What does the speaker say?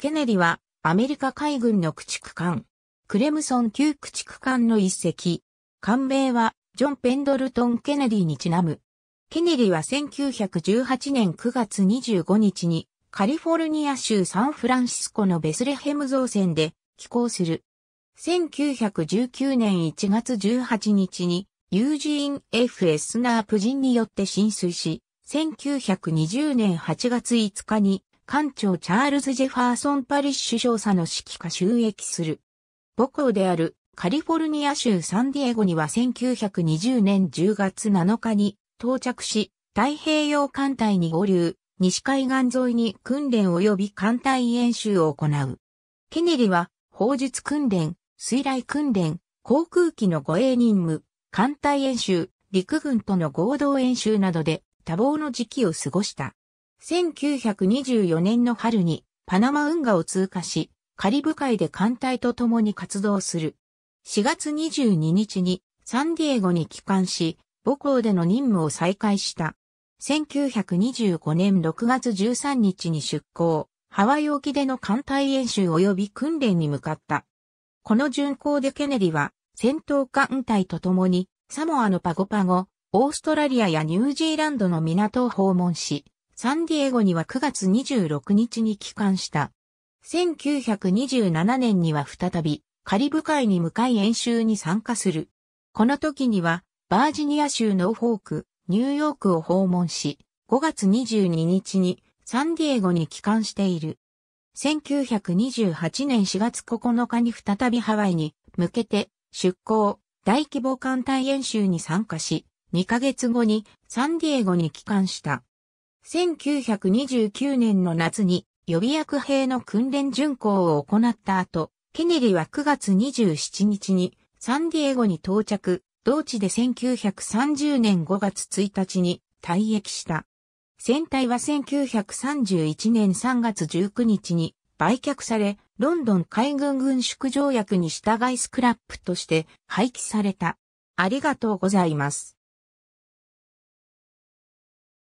ケネディはアメリカ海軍の駆逐艦、クレムソン級駆逐艦の一隻。艦名はジョン・ペンドルトン・ケネディにちなむ。ケネディは1918年9月25日にカリフォルニア州サンフランシスコのベスレヘム造船で寄港する。1919年1月18日にユージーン・エフ・エスナープ人によって浸水し、1920年8月5日に艦長チャールズ・ジェファーソン・パリッシュ少佐の指揮下収益する。母校であるカリフォルニア州サンディエゴには1920年10月7日に到着し、太平洋艦隊に合流、西海岸沿いに訓練及び艦隊演習を行う。ケネリは、砲術訓練、水雷訓練、航空機の護衛任務、艦隊演習、陸軍との合同演習などで多忙の時期を過ごした。1924年の春にパナマ運河を通過し、カリブ海で艦隊と共に活動する。4月22日にサンディエゴに帰還し、母校での任務を再開した。1925年6月13日に出港、ハワイ沖での艦隊演習及び訓練に向かった。この巡航でケネリは戦闘艦隊と共にサモアのパゴパゴ、オーストラリアやニュージーランドの港を訪問し、サンディエゴには9月26日に帰還した。1927年には再びカリブ海に向かい演習に参加する。この時にはバージニア州ノーフォーク、ニューヨークを訪問し、5月22日にサンディエゴに帰還している。1928年4月9日に再びハワイに向けて出港、大規模艦隊演習に参加し、2ヶ月後にサンディエゴに帰還した。1929年の夏に予備役兵の訓練巡行を行った後、ケネディは9月27日にサンディエゴに到着、同地で1930年5月1日に退役した。船体は1931年3月19日に売却され、ロンドン海軍軍縮条約に従いスクラップとして廃棄された。ありがとうございます。